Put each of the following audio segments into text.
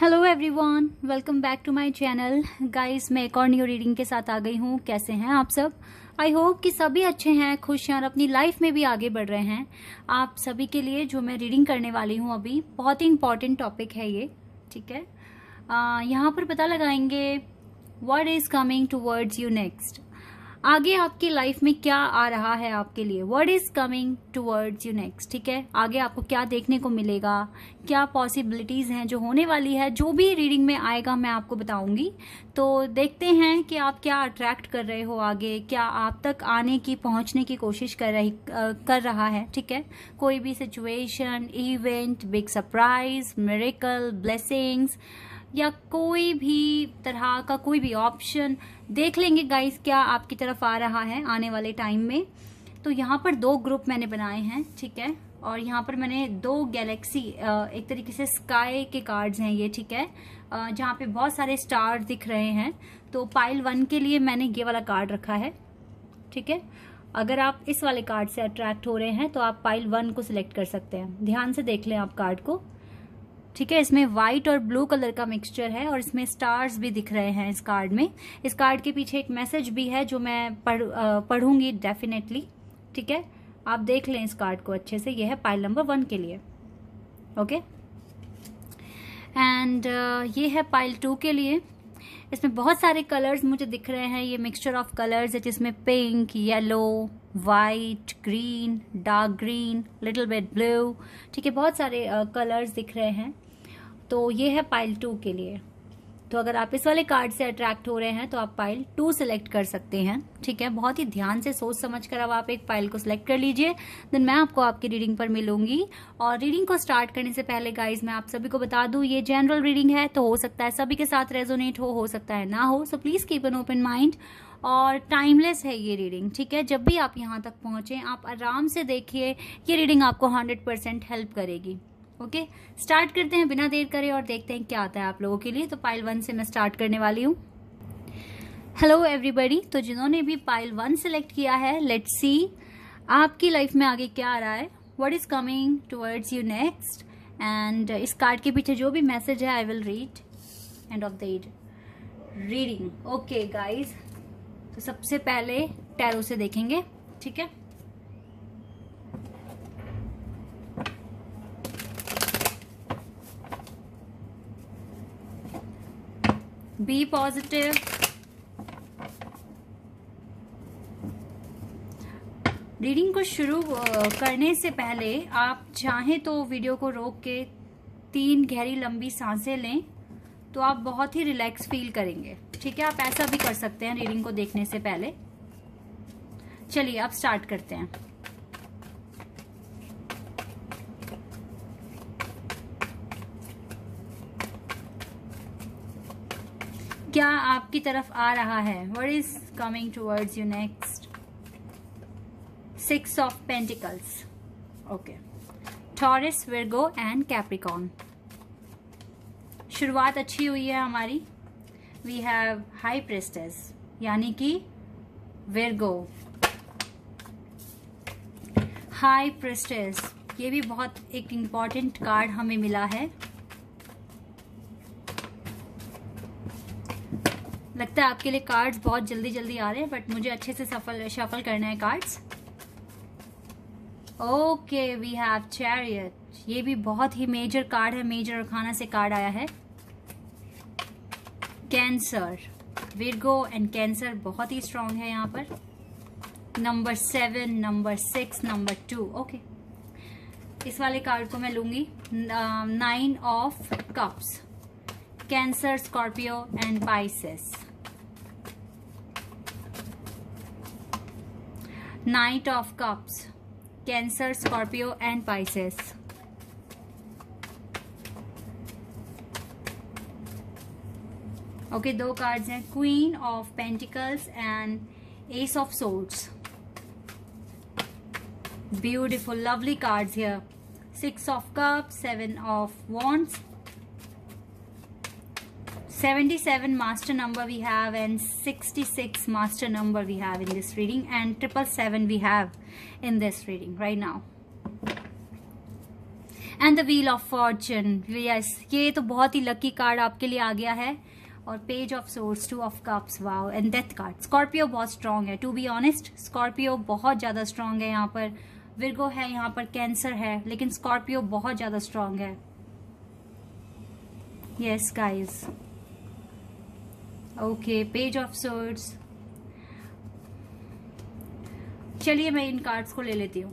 Hello everyone welcome back to my channel guys मैं एक और न्यू रीडिंग के साथ आ गई हूँ कैसे हैं आप सब आई होप कि सभी अच्छे हैं खुश हैं और अपनी लाइफ में भी आगे बढ़ रहे हैं आप सभी के लिए जो मैं रीडिंग करने वाली हूँ अभी बहुत ही इम्पॉर्टेंट टॉपिक है ये ठीक है यहाँ पर पता लगाएंगे what is coming to you next आगे आपकी लाइफ में क्या आ रहा है आपके लिए word is coming towards you next ठीक है आगे आपको क्या देखने को मिलेगा क्या पॉसिबिलिटीज हैं जो होने वाली है जो भी रीडिंग में आएगा मैं आपको बताऊंगी तो देखते हैं कि आप क्या अट्रैक्ट कर रहे हो आगे क्या आप तक आने की पहुंचने की कोशिश कर रही कर रहा है ठीक है कोई भी situation event big surprise miracle blessings या कोई भी तरह का कोई भी ऑप्शन देख लेंगे गाइस क्या आपकी तरफ आ रहा है आने वाले टाइम में तो यहाँ पर दो ग्रुप मैंने बनाए हैं ठीक है और यहाँ पर मैंने दो गैलेक्सी एक तरीके से स्काई के कार्ड्स हैं ये ठीक है जहाँ पे बहुत सारे स्टार दिख रहे हैं तो पाइल वन के लिए मैंने ये वाला कार्ड रखा है ठीक है अगर आप इस वाले कार्ड से अट्रैक्ट हो रहे हैं तो आप पाइल वन को सिलेक्ट कर सकते हैं ध्यान से देख लें आप कार्ड को ठीक है इसमें व्हाइट और ब्लू कलर का मिक्सचर है और इसमें स्टार्स भी दिख रहे हैं इस कार्ड में इस कार्ड के पीछे एक मैसेज भी है जो मैं पढ़ पढ़ूंगी डेफिनेटली ठीक है आप देख लें इस कार्ड को अच्छे से यह है पाइल नंबर वन के लिए ओके एंड uh, ये है पाइल टू के लिए इसमें बहुत सारे कलर्स मुझे दिख रहे हैं ये मिक्सचर ऑफ कलर्स है जिसमें pink yellow white green dark green little bit blue ठीक है बहुत सारे कलर्स दिख रहे हैं तो ये है पाइल टू के लिए तो अगर आप इस वाले कार्ड से अट्रैक्ट हो रहे हैं तो आप पाइल टू सेलेक्ट कर सकते हैं ठीक है बहुत ही ध्यान से सोच समझ कर अब आप एक फाइल को सिलेक्ट कर लीजिए देन मैं आपको आपकी रीडिंग पर मिलूंगी और रीडिंग को स्टार्ट करने से पहले गाइज मैं आप सभी को बता दूं ये जनरल रीडिंग है तो हो सकता है सभी के साथ रेजोनेट हो हो सकता है ना हो so please keep an open mind और टाइमलेस है ये रीडिंग ठीक है जब भी आप यहाँ तक पहुँचें आप आराम से देखिए ये रीडिंग आपको हंड्रेड परसेंट हेल्प करेगी ओके स्टार्ट करते हैं बिना देर करे और देखते हैं क्या आता है आप लोगों के लिए तो पाइल वन से मैं स्टार्ट करने वाली हूँ हेलो एवरीबडी तो जिन्होंने भी पाइल वन सेलेक्ट किया है लेट सी आपकी लाइफ में आगे क्या आ रहा है what is coming towards you next and इस कार्ड के पीछे जो भी मैसेज है I will read end of the ईड रीडिंग ओके गाइज तो सबसे पहले टैरो से देखेंगे ठीक है बी पॉजिटिव रीडिंग को शुरू करने से पहले आप चाहें तो वीडियो को रोक के तीन गहरी लंबी सांसें लें तो आप बहुत ही रिलैक्स फील करेंगे ठीक है आप ऐसा भी कर सकते हैं रीडिंग को देखने से पहले चलिए आप स्टार्ट करते हैं क्या आपकी तरफ आ रहा है what is coming towards you next six of pentacles okay Taurus Virgo and Capricorn शुरुआत अच्छी हुई है हमारी वी हैव हाई प्रेस्टेस यानी कि वर्गो हाई प्रेस्टेस ये भी बहुत एक इम्पॉर्टेंट कार्ड हमें मिला है लगता है आपके लिए कार्ड्स बहुत जल्दी जल्दी आ रहे हैं बट मुझे अच्छे से सफल शफल करना है cards okay we have chariot ये भी बहुत ही मेजर कार्ड है मेजर खाना से कार्ड आया है कैंसर विरगो एंड कैंसर बहुत ही स्ट्रांग है यहाँ पर number seven number six number two okay इस वाले कार्ड को मैं लूंगी nine of cups Cancer Scorpio and Pisces knight of cups Cancer Scorpio and Pisces okay दो कार्ड्स हैं queen of pentacles and ace of swords beautiful lovely cards here six of cups seven of wands 77 master number we have and 66 master number we have in this reading and triple 777 we have in this reading right now and the wheel of fortune yes ye to bahut hi lucky card aapke liye aa gaya hai और page of swords two of cups wow and death card Scorpio बहुत strong है to be honest Scorpio बहुत ज़्यादा strong है यहाँ पर विरगो है यहाँ पर कैंसर है लेकिन स्कॉर्पियो बहुत ज़्यादा स्ट्रांग है yes yes, guys okay page of swords चलिए मैं इन कार्ड्स को ले लेती हूँ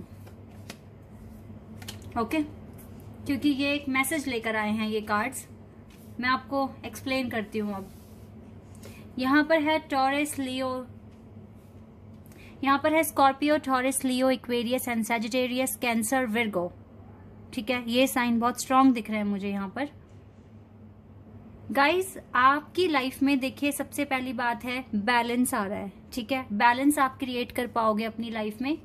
ओके okay? क्योंकि ये एक मैसेज लेकर आए हैं ये कार्ड्स मैं आपको एक्सप्लेन करती हूँ अब यहाँ पर है टॉरेस लियो यहाँ पर है Scorpio Taurus Leo Aquarius and Sagittarius Cancer Virgo ठीक है ये साइन बहुत स्ट्रांग दिख रहे हैं मुझे यहाँ पर गाइस आपकी लाइफ में देखिए सबसे पहली बात है बैलेंस आ रहा है ठीक है बैलेंस आप क्रिएट कर पाओगे अपनी लाइफ में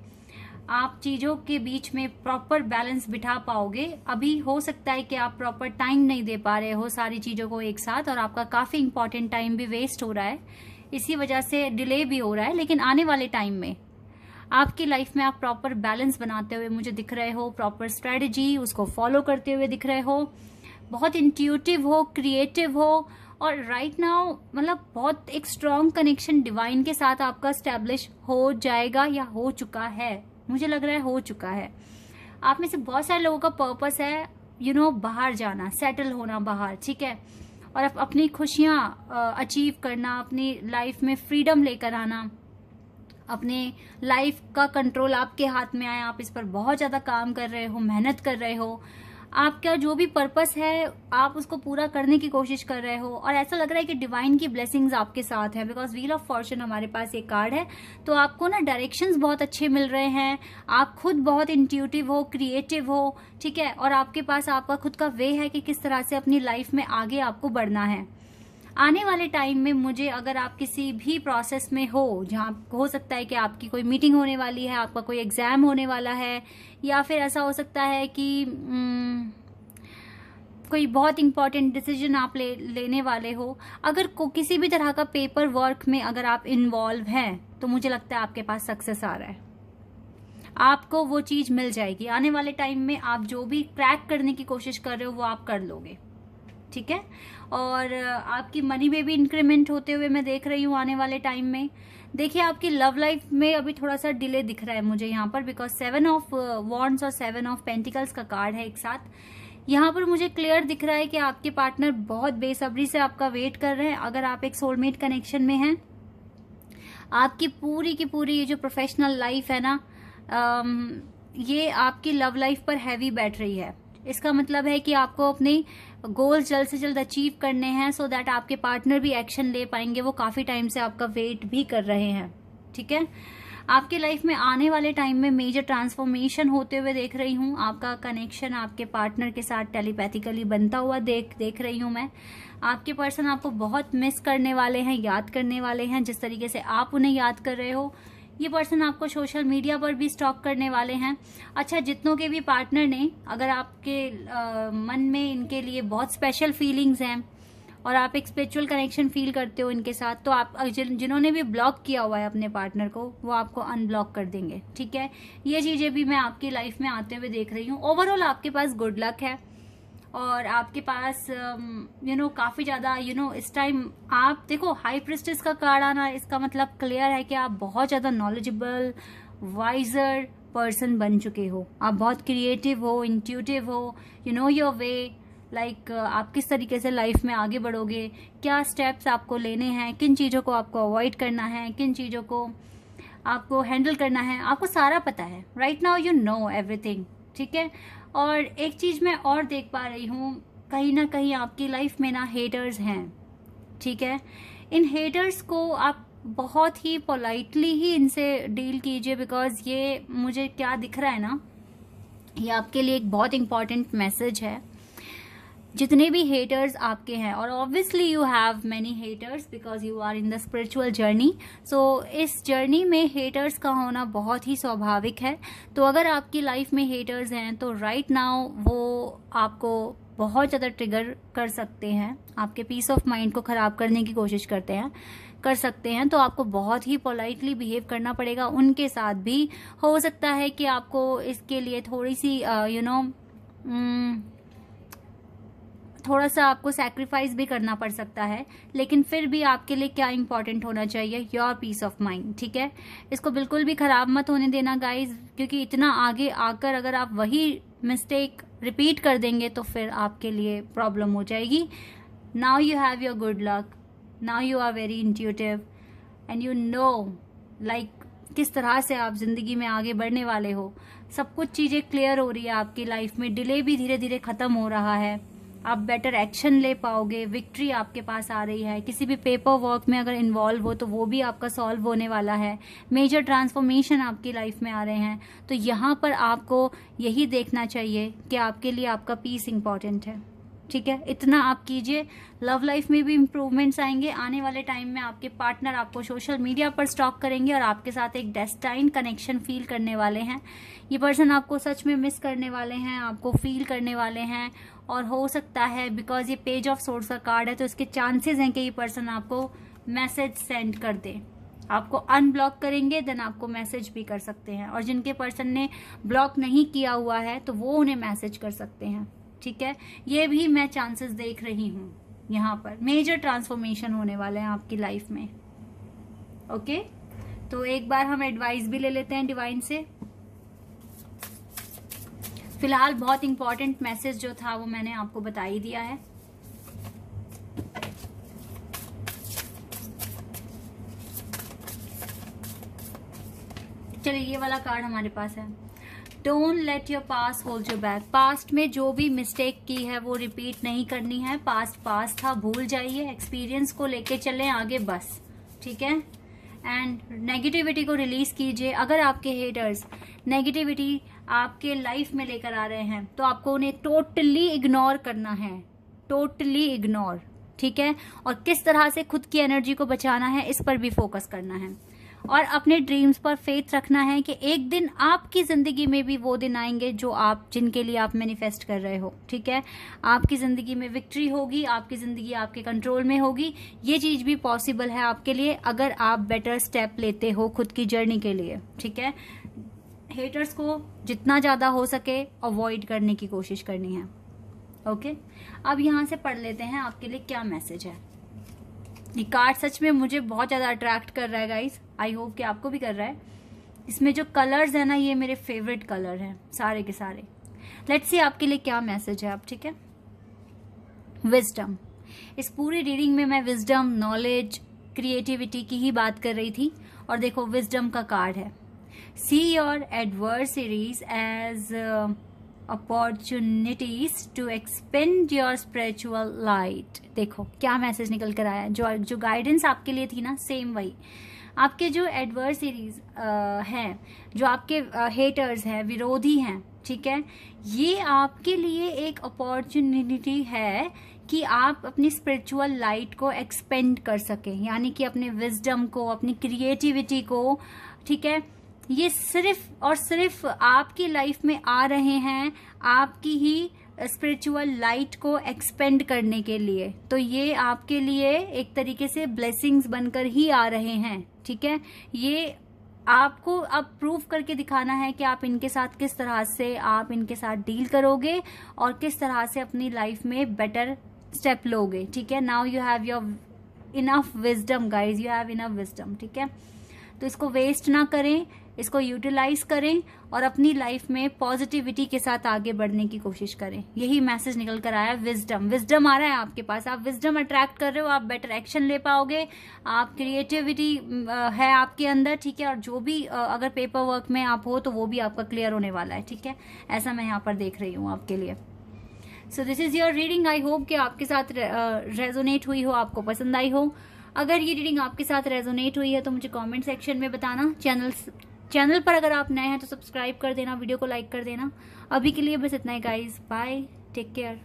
आप चीज़ों के बीच में प्रॉपर बैलेंस बिठा पाओगे अभी हो सकता है कि आप प्रॉपर टाइम नहीं दे पा रहे हो सारी चीज़ों को एक साथ और आपका काफ़ी इंपॉर्टेंट टाइम भी वेस्ट हो रहा है इसी वजह से डिले भी हो रहा है लेकिन आने वाले टाइम में आपकी लाइफ में आप प्रॉपर बैलेंस बनाते हुए मुझे दिख रहे हो प्रॉपर स्ट्रेटजी उसको फॉलो करते हुए दिख रहे हो बहुत इंट्यूटिव हो क्रिएटिव हो और राइट right नाउ मतलब बहुत एक स्ट्रॉन्ग कनेक्शन डिवाइन के साथ आपका स्टैब्लिश हो जाएगा या हो चुका है मुझे लग रहा है हो चुका है आप में से बहुत सारे लोगों का पर्पस है यू you नो know, बाहर जाना सेटल होना बाहर ठीक है और आप अपनी खुशियाँ अचीव करना अपनी लाइफ में फ्रीडम लेकर आना अपने लाइफ का कंट्रोल आपके हाथ में आए आप इस पर बहुत ज़्यादा काम कर रहे हो मेहनत कर रहे हो आपका जो भी पर्पस है आप उसको पूरा करने की कोशिश कर रहे हो और ऐसा लग रहा है कि डिवाइन की ब्लेसिंग्स आपके साथ है बिकॉज व्हील ऑफ फॉर्चून हमारे पास एक कार्ड है तो आपको ना डायरेक्शंस बहुत अच्छे मिल रहे हैं आप खुद बहुत इंट्यूटिव हो क्रिएटिव हो ठीक है और आपके पास आपका खुद का वे है कि किस तरह से अपनी लाइफ में आगे आपको बढ़ना है आने वाले टाइम में मुझे अगर आप किसी भी प्रोसेस में हो जहाँ हो सकता है कि आपकी कोई मीटिंग होने वाली है आपका कोई एग्जाम होने वाला है या फिर ऐसा हो सकता है कि हम्म, कोई बहुत इंपॉर्टेंट डिसीजन आप ले लेने वाले हो अगर को किसी भी तरह का पेपर वर्क में अगर आप इन्वॉल्व हैं तो मुझे लगता है आपके पास सक्सेस आ रहा है आपको वो चीज मिल जाएगी आने वाले टाइम में आप जो भी क्रैक करने की कोशिश कर रहे हो वो आप कर लोगे ठीक है और आपकी मनी में भी इंक्रीमेंट होते हुए मैं देख रही हूँ आने वाले टाइम में देखिए आपकी लव लाइफ में अभी थोड़ा सा डिले दिख रहा है मुझे यहाँ पर बिकॉज सेवन ऑफ वॉन्ड्स और सेवन ऑफ पेंटिकल्स का कार्ड है एक साथ यहाँ पर मुझे क्लियर दिख रहा है कि आपके पार्टनर बहुत बेसब्री से आपका वेट कर रहे हैं अगर आप एक सोलमेट कनेक्शन में हैं आपकी पूरी की पूरी ये जो प्रोफेशनल लाइफ है ना ये आपकी लव लाइफ पर हैवी बैठ रही है इसका मतलब है कि आपको अपने गोल जल्द से जल्द अचीव करने हैं सो so दैट आपके पार्टनर भी एक्शन ले पाएंगे वो काफ़ी टाइम से आपका वेट भी कर रहे हैं ठीक है आपके लाइफ में आने वाले टाइम में मेजर ट्रांसफॉर्मेशन होते हुए देख रही हूँ आपका कनेक्शन आपके पार्टनर के साथ टेलीपैथिकली बनता हुआ देख देख रही हूँ मैं आपके पर्सन आपको बहुत मिस करने वाले हैं याद करने वाले हैं जिस तरीके से आप उन्हें याद कर रहे हो ये पर्सन आपको सोशल मीडिया पर भी स्टॉक करने वाले हैं अच्छा जितनों के भी पार्टनर ने अगर आपके आ, मन में इनके लिए बहुत स्पेशल फीलिंग्स हैं और आप एक स्पिरिचुअल कनेक्शन फील करते हो इनके साथ तो आप जिन, जिन्होंने भी ब्लॉक किया हुआ है अपने पार्टनर को वो आपको अनब्लॉक कर देंगे ठीक है ये चीज़ें भी मैं आपकी लाइफ में आते हुए देख रही हूँ ओवरऑल आपके पास गुड लक है और आपके पास यू नो काफ़ी ज़्यादा यू नो इस टाइम आप देखो हाई प्रिस्टिस का कार्ड आना इसका मतलब क्लियर है कि आप बहुत ज़्यादा नॉलेजेबल वाइजर पर्सन बन चुके हो आप बहुत क्रिएटिव हो इंट्यूटिव हो you know your way like आप किस तरीके से लाइफ में आगे बढ़ोगे क्या स्टेप्स आपको लेने हैं किन चीज़ों को आपको अवॉइड करना है किन चीज़ों को आपको हैंडल करना है आपको सारा पता है right now you know everything ठीक है और एक चीज़ मैं और देख पा रही हूँ कहीं ना कहीं आपकी लाइफ में ना हेटर्स हैं ठीक है इन हेटर्स को आप बहुत ही पोलाइटली ही इनसे डील कीजिए बिकॉज ये मुझे क्या दिख रहा है ना ये आपके लिए एक बहुत इम्पॉर्टेंट मैसेज है जितने भी हेटर्स आपके हैं और obviously you have many haters because you are in the spiritual journey so इस जर्नी में हेटर्स का होना बहुत ही स्वाभाविक है तो अगर आपकी लाइफ में हेटर्स हैं तो राइट right नाउ वो आपको बहुत ज़्यादा ट्रिगर कर सकते हैं आपके पीस ऑफ माइंड को ख़राब करने की कोशिश करते हैं कर सकते हैं तो आपको बहुत ही पोलाइटली बिहेव करना पड़ेगा उनके साथ भी हो सकता है कि आपको इसके लिए थोड़ी सी you uh, know you know, mm, थोड़ा सा आपको सेक्रीफाइस भी करना पड़ सकता है लेकिन फिर भी आपके लिए क्या इंपॉर्टेंट होना चाहिए योर पीस ऑफ माइंड ठीक है इसको बिल्कुल भी ख़राब मत होने देना गाइज क्योंकि इतना आगे आकर अगर आप वही मिस्टेक रिपीट कर देंगे तो फिर आपके लिए प्रॉब्लम हो जाएगी now you have your good luck now you are very intuitive and you know like किस तरह से आप ज़िंदगी में आगे बढ़ने वाले हो सब कुछ चीज़ें क्लियर हो रही है आपकी लाइफ में डिले भी धीरे धीरे ख़त्म हो रहा है आप बेटर एक्शन ले पाओगे विक्ट्री आपके पास आ रही है किसी भी पेपर वर्क में अगर इन्वॉल्व हो तो वो भी आपका सॉल्व होने वाला है मेजर ट्रांसफॉर्मेशन आपकी लाइफ में आ रहे हैं तो यहाँ पर आपको यही देखना चाहिए कि आपके लिए आपका पीस इंपॉर्टेंट है ठीक है इतना आप कीजिए लव लाइफ में भी इम्प्रूवमेंट्स आएंगे आने वाले टाइम में आपके पार्टनर आपको सोशल मीडिया पर स्टॉक करेंगे और आपके साथ एक डेस्टाइन कनेक्शन फील करने वाले हैं ये पर्सन आपको सच में मिस करने वाले हैं आपको फील करने वाले हैं और हो सकता है बिकॉज ये पेज ऑफ सोर्स का कार्ड है तो इसके चांसेज हैं कि ये पर्सन आपको मैसेज सेंड कर दे आपको अनब्लॉक करेंगे देन आपको मैसेज भी कर सकते हैं और जिनके पर्सन ने ब्लॉक नहीं किया हुआ है तो वो उन्हें मैसेज कर सकते हैं ठीक है ये भी मैं चांसेस देख रही हूँ यहाँ पर मेजर ट्रांसफॉर्मेशन होने वाला है आपकी लाइफ में ओके तो एक बार हम एडवाइस भी ले लेते हैं डिवाइन से फिलहाल बहुत इंपॉर्टेंट मैसेज जो था वो मैंने आपको बता ही दिया है चलिए ये वाला कार्ड हमारे पास है don't let your past hold your back past में जो भी मिस्टेक की है वो रिपीट नहीं करनी है पास्ट पास्ट था भूल जाइए एक्सपीरियंस को लेके चलें आगे बस ठीक है एंड नेगेटिविटी को रिलीज कीजिए अगर आपके हेटर्स नेगेटिविटी आपके लाइफ में लेकर आ रहे हैं तो आपको उन्हें टोटली इग्नोर करना है टोटली इग्नोर ठीक है और किस तरह से खुद की एनर्जी को बचाना है इस पर भी फोकस करना है और अपने ड्रीम्स पर फेथ रखना है कि एक दिन आपकी ज़िंदगी में भी वो दिन आएंगे जो आप जिनके लिए आप मैनिफेस्ट कर रहे हो ठीक है आपकी ज़िंदगी में विक्ट्री होगी आपकी ज़िंदगी आपके कंट्रोल में होगी ये चीज़ भी पॉसिबल है आपके लिए अगर आप बेटर स्टेप लेते हो खुद की जर्नी के लिए ठीक है हेटर्स को जितना ज़्यादा हो सके अवॉइड करने की कोशिश करनी है ओके okay? अब यहां से पढ़ लेते हैं आपके लिए क्या मैसेज है ये कार्ड सच में मुझे बहुत ज़्यादा अट्रैक्ट कर रहा है गाइस आई होप कि आपको भी कर रहा है इसमें जो कलर्स है ना ये मेरे फेवरेट कलर हैं सारे के सारे लेट्स सी आपके लिए क्या मैसेज है आप ठीक है विजडम इस पूरी रीडिंग में मैं विजडम नॉलेज क्रिएटिविटी की ही बात कर रही थी और देखो विजडम का कार्ड है see your adversaries as opportunities to expand your spiritual light देखो क्या मैसेज निकल कर आया जो जो गाइडेंस आपके लिए थी ना सेम वही आपके जो एडवर्सरीज हैं जो आपके हेटर्स हैं विरोधी हैं ठीक है ये आपके लिए एक अपॉर्चुनिटी है कि आप अपनी स्पिरिचुअल लाइट को एक्सपेंड कर सकें यानी कि अपने विजडम को अपनी क्रिएटिविटी को ठीक है ये सिर्फ और सिर्फ आपकी लाइफ में आ रहे हैं आपकी ही स्पिरिचुअल लाइट को एक्सपेंड करने के लिए तो ये आपके लिए एक तरीके से ब्लेसिंग्स बनकर ही आ रहे हैं ठीक है ये आपको अब प्रूव करके दिखाना है कि आप इनके साथ किस तरह से आप इनके साथ डील करोगे और किस तरह से अपनी लाइफ में बेटर स्टेप लोगे ठीक है now you have your enough wisdom guys you have enough wisdom ठीक है तो इसको वेस्ट ना करें इसको यूटिलाइज करें और अपनी लाइफ में पॉजिटिविटी के साथ आगे बढ़ने की कोशिश करें यही मैसेज निकल कर आया विजडम विजडम आ रहा है आपके पास आप विजडम अट्रैक्ट कर रहे हो आप बेटर एक्शन ले पाओगे आप क्रिएटिविटी है आपके अंदर ठीक है और जो भी अगर पेपर वर्क में आप हो तो वो भी आपका क्लियर होने वाला है ठीक है ऐसा मैं यहाँ पर देख रही हूँ आपके लिए so this is your reading I hope कि आपके साथ रेजोनेट हुई हो आपको पसंद आई हो अगर ये रीडिंग आपके साथ रेजोनेट हुई है तो मुझे कमेंट सेक्शन में बताना चैनल चैनल पर अगर आप नए हैं तो सब्सक्राइब कर देना वीडियो को लाइक कर देना अभी के लिए बस इतना ही guys bye take care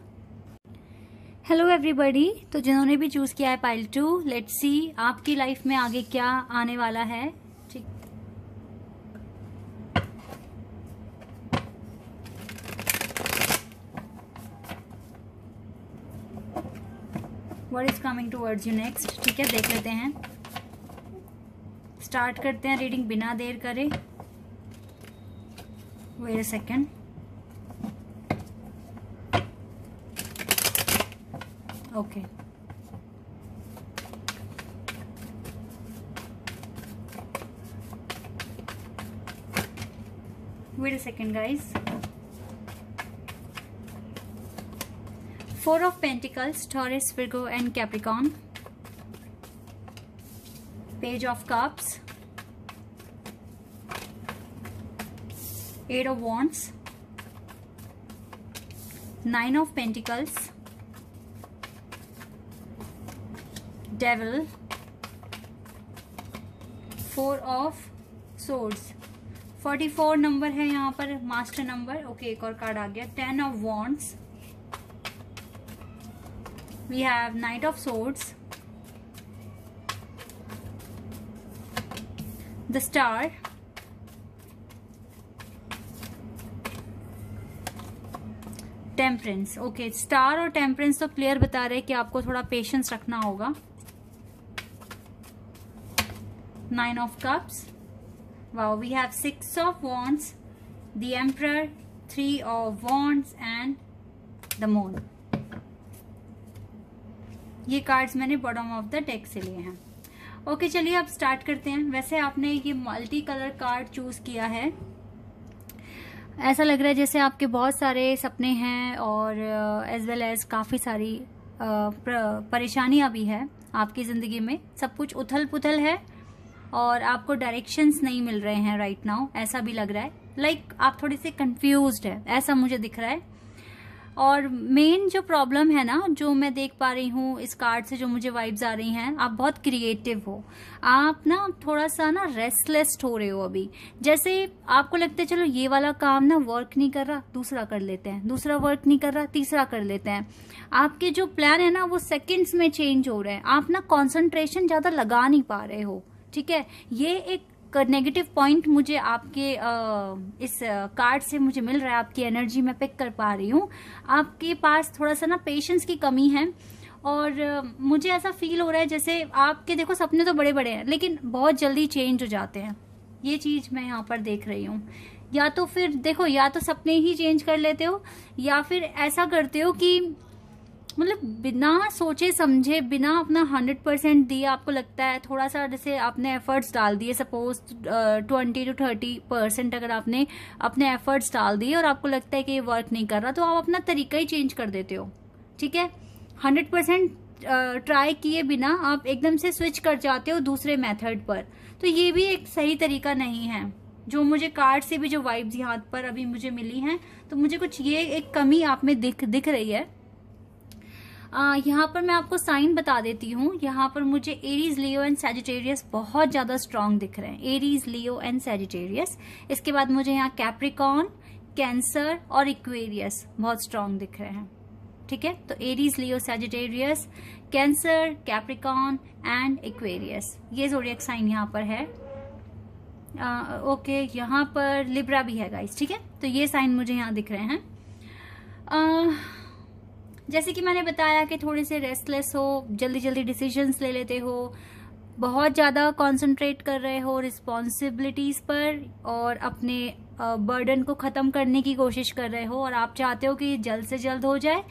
hello everybody तो जिन्होंने भी चूज़ किया है पाइल टू लेट्स सी आपकी लाइफ में आगे क्या आने वाला है what is coming towards you next ठीक है देख लेते हैं स्टार्ट करते हैं रीडिंग बिना देर करे where second okay where second guys Four of Pentacles, Taurus, Virgo and Capricorn. Page of Cups. Eight of Wands. Nine of Pentacles. Devil. Four of swords 44 number है यहाँ पर मास्टर नंबर ओके एक और card आ गया ten of wands we have knight of swords the star temperance okay star और temperance तो clear बता रहे हैं कि आपको थोड़ा पेशेंस रखना होगा nine of cups wow we have six of wands the emperor three of wands and the moon ये कार्ड्स मैंने बॉटम ऑफ द टेक से लिए हैं ओके चलिए अब स्टार्ट करते हैं वैसे आपने ये मल्टी कलर कार्ड चूज किया है ऐसा लग रहा है जैसे आपके बहुत सारे सपने हैं और एज वेल एज काफ़ी सारी uh, परेशानियां भी है आपकी ज़िंदगी में सब कुछ उथल पुथल है और आपको डायरेक्शंस नहीं मिल रहे हैं राइट नाउ ऐसा भी लग रहा है लाइक like, आप थोड़े से कंफ्यूज्ड है ऐसा मुझे दिख रहा है और मेन जो प्रॉब्लम है ना जो मैं देख पा रही हूँ इस कार्ड से जो मुझे वाइब्स आ रही हैं आप बहुत क्रिएटिव हो आप ना थोड़ा सा ना रेस्टलेस हो रहे हो अभी जैसे आपको लगता है चलो ये वाला काम ना वर्क नहीं कर रहा दूसरा कर लेते हैं दूसरा वर्क नहीं कर रहा तीसरा कर लेते हैं आपके जो प्लान है ना वो सेकेंड्स में चेंज हो रहे हैं आप ना कॉन्सेंट्रेशन ज़्यादा लगा नहीं पा रहे हो ठीक है ये एक नेगेटिव पॉइंट मुझे आपके इस कार्ड से मुझे मिल रहा है आपकी एनर्जी मैं पिक कर पा रही हूँ आपके पास थोड़ा सा ना पेशेंस की कमी है और मुझे ऐसा फील हो रहा है जैसे आपके देखो सपने तो बड़े बड़े हैं लेकिन बहुत जल्दी चेंज हो जाते हैं ये चीज़ मैं यहाँ पर देख रही हूँ या तो फिर देखो या तो सपने ही चेंज कर लेते हो या फिर ऐसा करते हो कि मतलब बिना सोचे समझे बिना अपना हंड्रेड परसेंट दिए आपको लगता है थोड़ा सा जैसे आपने एफर्ट्स डाल दिए suppose twenty to thirty percent अगर आपने अपने एफर्ट्स डाल दिए और आपको लगता है कि ये वर्क नहीं कर रहा तो आप अपना तरीका ही चेंज कर देते हो ठीक है हंड्रेड परसेंट ट्राई किए बिना आप एकदम से स्विच कर जाते हो दूसरे मेथड पर तो ये भी एक सही तरीका नहीं है जो मुझे कार्ड से भी जो वाइब्स यहाँ पर अभी मुझे मिली हैं तो मुझे कुछ ये एक कमी आप में दिख दिख रही है यहाँ पर मैं आपको साइन बता देती हूँ यहाँ पर मुझे एरीज लियो एंड सेजिटेरियस बहुत ज़्यादा स्ट्रांग दिख रहे हैं एरीज लियो एंड सेजिटेरियस इसके बाद मुझे यहाँ कैप्रिकॉन कैंसर और इक्वेरियस बहुत स्ट्रांग दिख रहे हैं ठीक है तो Aries Leo Sagittarius Cancer Capricorn and Aquarius ये जोडियक साइन यहाँ पर है आ, ओके यहाँ पर लिब्रा भी है गाइस ठीक है तो ये साइन मुझे यहाँ दिख रहे हैं आ, जैसे कि मैंने बताया कि थोड़े से रेस्टलेस हो जल्दी जल्दी डिसीजंस ले लेते हो बहुत ज़्यादा कंसंट्रेट कर रहे हो रिस्पॉन्सिबिलिटीज़ पर और अपने बर्डन को ख़त्म करने की कोशिश कर रहे हो और आप चाहते हो कि जल्द से जल्द हो जाए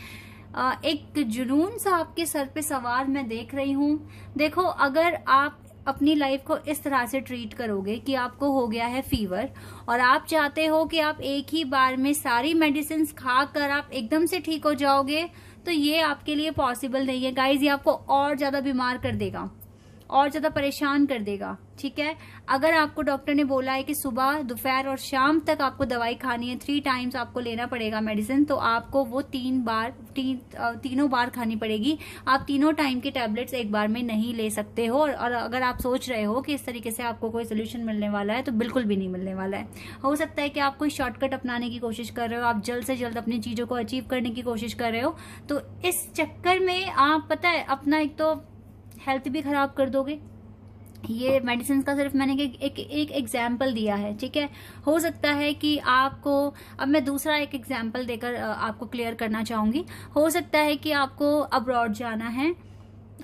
एक जुनून सा आपके सर पे सवार मैं देख रही हूँ देखो अगर आप अपनी लाइफ को इस तरह से ट्रीट करोगे कि आपको हो गया है फीवर और आप चाहते हो कि आप एक ही बार में सारी मेडिसिन खा कर आप एकदम से ठीक हो जाओगे तो ये आपके लिए पॉसिबल नहीं है गाइज ये आपको और ज़्यादा बीमार कर देगा और ज़्यादा परेशान कर देगा ठीक है अगर आपको डॉक्टर ने बोला है कि सुबह दोपहर और शाम तक आपको दवाई खानी है थ्री टाइम्स आपको लेना पड़ेगा मेडिसिन तो आपको वो तीन बार तीन तीनों बार खानी पड़ेगी आप तीनों टाइम के टैबलेट्स एक बार में नहीं ले सकते हो और, और अगर आप सोच रहे हो कि इस तरीके से आपको कोई सोल्यूशन मिलने वाला है तो बिल्कुल भी नहीं मिलने वाला है हो सकता है कि आप कोई शॉर्टकट अपनाने की कोशिश कर रहे हो आप जल्द से जल्द अपनी चीज़ों को अचीव करने की कोशिश कर रहे हो तो इस चक्कर में आप पता है अपना एक तो हेल्थ भी ख़राब कर दोगे ये मेडिसिन का सिर्फ मैंने एक एक एग्जाम्पल दिया है ठीक है हो सकता है कि आपको अब मैं दूसरा एक एग्जाम्पल देकर आपको क्लियर करना चाहूँगी हो सकता है कि आपको अब्रॉड जाना है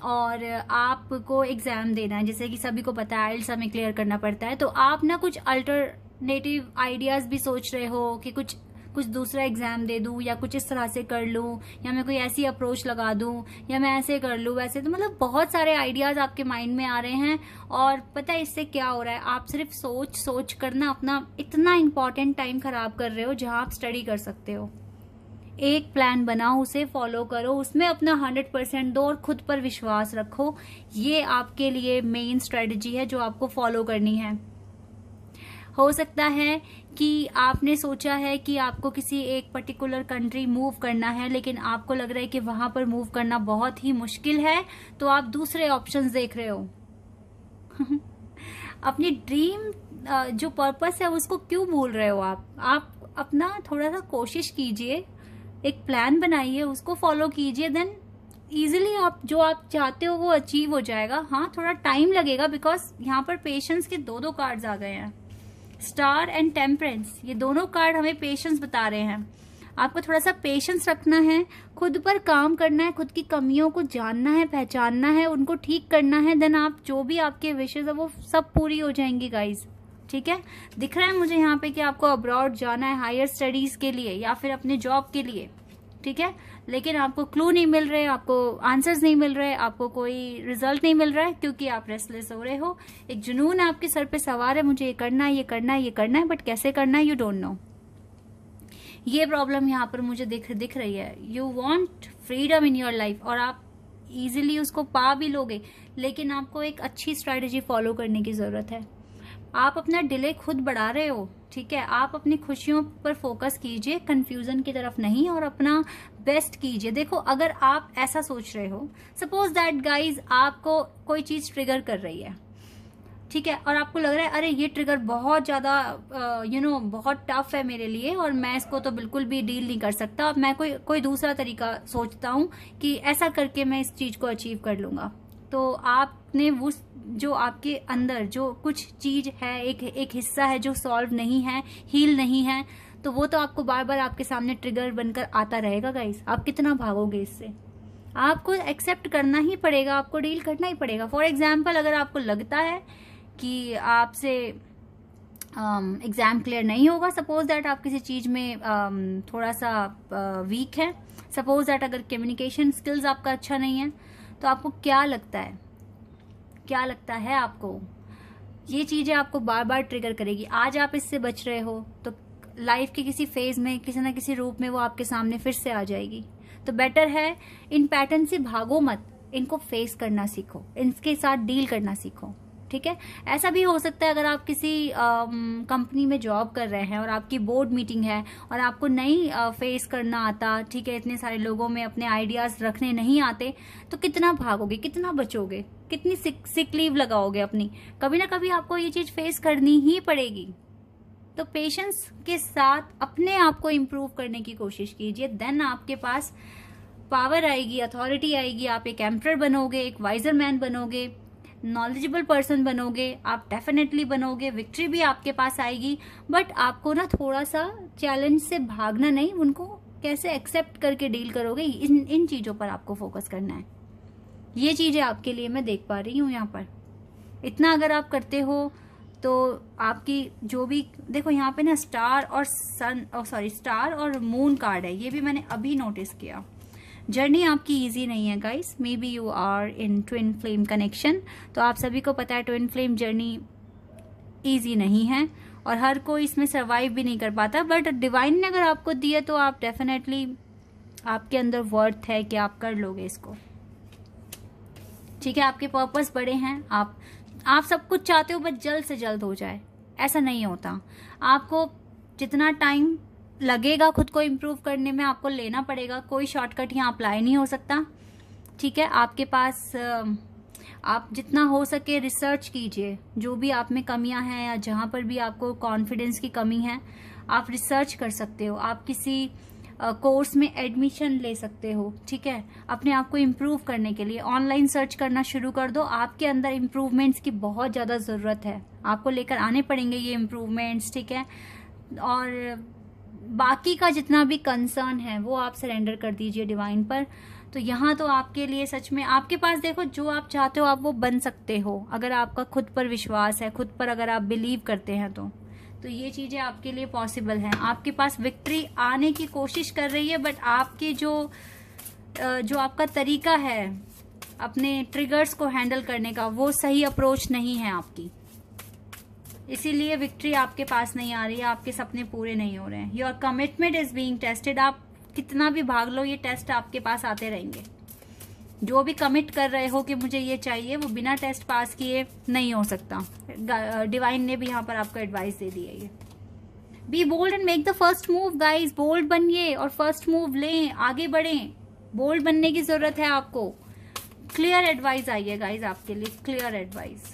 और आपको एग्ज़ाम देना है जैसे कि सभी को पता है आइल्स हमें क्लियर करना पड़ता है तो आप ना कुछ अल्टरनेटिव आइडियाज़ भी सोच रहे हो कि कुछ कुछ दूसरा एग्जाम दे दूँ या कुछ इस तरह से कर लूँ या मैं कोई ऐसी अप्रोच लगा दूँ या मैं ऐसे कर लूँ वैसे तो मतलब बहुत सारे आइडियाज़ आपके माइंड में आ रहे हैं और पता है इससे क्या हो रहा है आप सिर्फ सोच सोच करना अपना इतना इंपॉर्टेंट टाइम खराब कर रहे हो जहाँ आप स्टडी कर सकते हो एक प्लान बनाओ उसे फॉलो करो उसमें अपना हंड्रेड परसेंट दो और खुद पर विश्वास रखो ये आपके लिए मेन स्ट्रेटजी है जो आपको फॉलो करनी है हो सकता है कि आपने सोचा है कि आपको किसी एक पर्टिकुलर कंट्री मूव करना है लेकिन आपको लग रहा है कि वहां पर मूव करना बहुत ही मुश्किल है तो आप दूसरे ऑप्शंस देख रहे हो अपनी ड्रीम जो पर्पस है उसको क्यों भूल रहे हो आप आप अपना थोड़ा सा कोशिश कीजिए एक प्लान बनाइए उसको फॉलो कीजिए देन ईजिली आप जो आप चाहते हो वो अचीव हो जाएगा हाँ थोड़ा टाइम लगेगा बिकॉज यहाँ पर पेशेंस के दो दो कार्ड्स आ गए हैं स्टार एंड टेम्परेंस ये दोनों कार्ड हमें पेशेंस बता रहे हैं आपको थोड़ा सा पेशेंस रखना है खुद पर काम करना है खुद की कमियों को जानना है पहचानना है उनको ठीक करना है देन आप जो भी आपके विशेज है वो सब पूरी हो जाएंगी गाइज ठीक है दिख रहा है मुझे यहाँ पे कि आपको अब्रॉड जाना है हायर स्टडीज़ के लिए या फिर अपने जॉब के लिए ठीक है लेकिन आपको क्लू नहीं मिल रहे आपको आंसर्स नहीं मिल रहे आपको कोई रिजल्ट नहीं मिल रहा है क्योंकि आप रेस्टलेस हो रहे हो एक जुनून आपके सर पे सवार है मुझे ये करना है ये करना है ये करना है बट कैसे करना है यू डोंट नो ये प्रॉब्लम यहाँ पर मुझे दिख दिख रही है you want freedom in your life और आप ईजिली उसको पा भी लोगे लेकिन आपको एक अच्छी स्ट्रैटेजी फॉलो करने की ज़रूरत है आप अपना डिले खुद बढ़ा रहे हो ठीक है आप अपनी खुशियों पर फोकस कीजिए कंफ्यूजन की तरफ नहीं और अपना बेस्ट कीजिए देखो अगर आप ऐसा सोच रहे हो सपोज दैट गाइज आपको कोई चीज ट्रिगर कर रही है ठीक है और आपको लग रहा है अरे ये ट्रिगर बहुत ज़्यादा यू नो बहुत टफ है मेरे लिए और मैं इसको तो बिल्कुल भी डील नहीं कर सकता मैं कोई कोई दूसरा तरीका सोचता हूँ कि ऐसा करके मैं इस चीज़ को अचीव कर लूँगा तो आपने उस जो आपके अंदर जो कुछ चीज है एक एक हिस्सा है जो सॉल्व नहीं है हील नहीं है तो वो तो आपको बार बार आपके सामने ट्रिगर बनकर आता रहेगा गाइस आप कितना भागोगे इससे आपको एक्सेप्ट करना ही पड़ेगा आपको डील करना ही पड़ेगा फॉर एग्जाम्पल अगर आपको लगता है कि आपसे एग्ज़ाम um, क्लियर नहीं होगा सपोज दैट आप किसी चीज़ में um, थोड़ा सा वीक uh, है सपोज दैट अगर कम्युनिकेशन स्किल्स आपका अच्छा नहीं है तो आपको क्या लगता है क्या लगता है आपको ये चीज़ें आपको बार बार ट्रिगर करेगी आज आप इससे बच रहे हो तो लाइफ के किसी फेज में किसी ना किसी रूप में वो आपके सामने फिर से आ जाएगी तो बेटर है इन पैटर्न से भागो मत इनको फेस करना सीखो इनके साथ डील करना सीखो ठीक है ऐसा भी हो सकता है अगर आप किसी कंपनी में जॉब कर रहे हैं और आपकी बोर्ड मीटिंग है और आपको नहीं फेस करना आता ठीक है इतने सारे लोगों में अपने आइडियाज़ रखने नहीं आते तो कितना भागोगे कितना बचोगे कितनी सिक, सिक लीव लगाओगे अपनी कभी ना कभी आपको ये चीज़ फेस करनी ही पड़ेगी तो पेशेंस के साथ अपने आप को इम्प्रूव करने की कोशिश कीजिए देन आपके पास पावर आएगी अथॉरिटी आएगी आप एक एम्पर बनोगे एक वाइजर मैन बनोगे नॉलेजेबल पर्सन बनोगे आप डेफिनेटली बनोगे विक्ट्री भी आपके पास आएगी बट आपको ना थोड़ा सा चैलेंज से भागना नहीं उनको कैसे एक्सेप्ट करके डील करोगे इन इन चीज़ों पर आपको फोकस करना है ये चीज़ें आपके लिए मैं देख पा रही हूँ यहाँ पर इतना अगर आप करते हो तो आपकी जो भी देखो यहाँ पे ना स्टार और सन सॉरी स्टार और मून कार्ड है ये भी मैंने अभी नोटिस किया जर्नी आपकी ईजी नहीं है guys maybe you are in twin flame connection तो आप सभी को पता है ट्विन फ्लेम जर्नी ईजी नहीं है और हर कोई इसमें सर्वाइव भी नहीं कर पाता बट डिवाइन ने अगर आपको दिया तो आप डेफिनेटली आपके अंदर वर्थ है कि आप कर लोगे इसको ठीक है आपके पर्पस बड़े हैं आप आप सब कुछ चाहते हो बस जल्द से जल्द हो जाए ऐसा नहीं होता आपको जितना टाइम लगेगा खुद को इम्प्रूव करने में आपको लेना पड़ेगा कोई शॉर्टकट यहाँ अप्लाई नहीं हो सकता ठीक है आपके पास आप जितना हो सके रिसर्च कीजिए जो भी आप में कमियां हैं या जहाँ पर भी आपको कॉन्फिडेंस की कमी है आप रिसर्च कर सकते हो आप किसी कोर्स में एडमिशन ले सकते हो ठीक है अपने आप को इम्प्रूव करने के लिए ऑनलाइन सर्च करना शुरू कर दो आपके अंदर इम्प्रूवमेंट्स की बहुत ज़्यादा ज़रूरत है आपको लेकर आने पड़ेंगे ये इम्प्रूवमेंट्स ठीक है और बाकी का जितना भी कंसर्न है वो आप सरेंडर कर दीजिए डिवाइन पर तो यहाँ तो आपके लिए सच में आपके पास देखो जो आप चाहते हो आप वो बन सकते हो अगर आपका खुद पर विश्वास है खुद पर अगर आप बिलीव करते हैं तो तो ये चीज़ें आपके लिए पॉसिबल हैं आपके पास विक्ट्री आने की कोशिश कर रही है बट आपके जो जो आपका तरीका है अपने ट्रिगर्स को हैंडल करने का वो सही अप्रोच नहीं है आपकी इसीलिए विक्ट्री आपके पास नहीं आ रही है आपके सपने पूरे नहीं हो रहे हैं your commitment is being tested आप कितना भी भाग लो ये टेस्ट आपके पास आते रहेंगे जो भी कमिट कर रहे हो कि मुझे ये चाहिए वो बिना टेस्ट पास किए नहीं हो सकता डिवाइन ने भी यहाँ पर आपको एडवाइस दे दी है ये be bold and make the first move guys bold बनिए और फर्स्ट मूव लें आगे बढ़ें बोल्ड बनने की जरूरत है आपको क्लियर एडवाइस आई है गाइज आपके लिए clear advice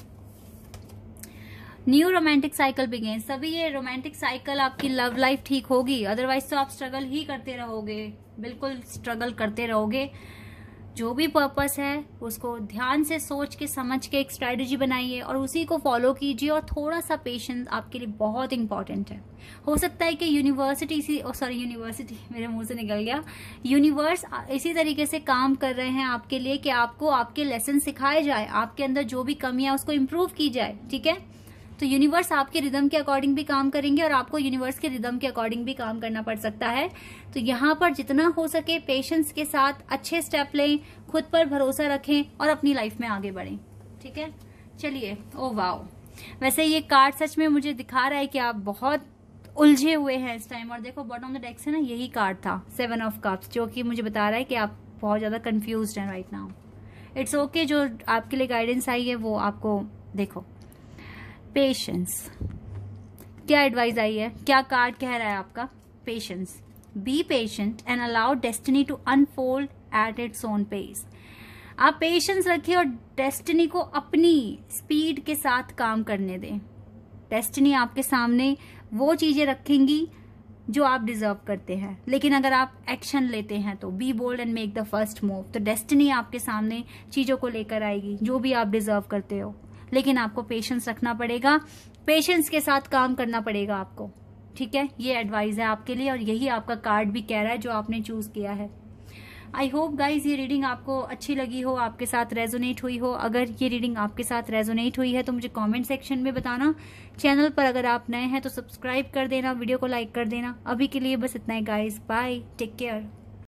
new romantic cycle begin सभी ये रोमांटिक साइकिल आपकी लव लाइफ ठीक होगी अदरवाइज तो आप स्ट्रगल ही करते रहोगे बिल्कुल स्ट्रगल करते रहोगे जो भी पर्पस है उसको ध्यान से सोच के समझ के एक स्ट्रैटेजी बनाइए और उसी को फॉलो कीजिए और थोड़ा सा पेशेंस आपके लिए बहुत इंपॉर्टेंट है हो सकता है कि यूनिवर्सिटी इसी सॉरी यूनिवर्सिटी मेरे मुंह से निकल गया यूनिवर्स इसी तरीके से काम कर रहे हैं आपके लिए कि आपको आपके लेसन सिखाए जाए आपके अंदर जो भी कमी है उसको इम्प्रूव की जाए ठीक है तो यूनिवर्स आपके रिदम के अकॉर्डिंग भी काम करेंगे और आपको यूनिवर्स के रिदम के अकॉर्डिंग भी काम करना पड़ सकता है तो यहाँ पर जितना हो सके पेशेंस के साथ अच्छे स्टेप लें खुद पर भरोसा रखें और अपनी लाइफ में आगे बढ़ें ठीक है चलिए ओ oh वाओ वैसे ये कार्ड सच में मुझे दिखा रहा है कि आप बहुत उलझे हुए हैं इस टाइम और देखो बॉटम द डेस्क से ना यही कार्ड था सेवन ऑफ कप्स जो कि मुझे बता रहा है कि आप बहुत ज़्यादा कन्फ्यूज हैं राइट नाउ इट्स ओके जो आपके लिए गाइडेंस आई है वो आपको देखो पेशेंस क्या एडवाइस आई है क्या कार्ड कह रहा है आपका patience be patient and allow destiny to unfold at its own pace आप पेशेंस रखिए और डेस्टिनी को अपनी स्पीड के साथ काम करने दें डेस्टिनी आपके सामने वो चीज़ें रखेंगी जो आप डिजर्व करते हैं लेकिन अगर आप एक्शन लेते हैं तो be bold and make the first move तो डेस्टिनी आपके सामने चीज़ों को लेकर आएगी जो भी आप डिजर्व करते हो लेकिन आपको पेशेंस रखना पड़ेगा पेशेंस के साथ काम करना पड़ेगा आपको ठीक है ये एडवाइस है आपके लिए और यही आपका कार्ड भी कह रहा है जो आपने चूज किया है आई होप गाइज ये रीडिंग आपको अच्छी लगी हो आपके साथ रेजोनेट हुई हो अगर ये रीडिंग आपके साथ रेजोनेट हुई है तो मुझे कमेंट सेक्शन में बताना चैनल पर अगर आप नए हैं तो सब्सक्राइब कर देना वीडियो को लाइक कर देना अभी के लिए बस इतना ही गाइज बाय टेक केयर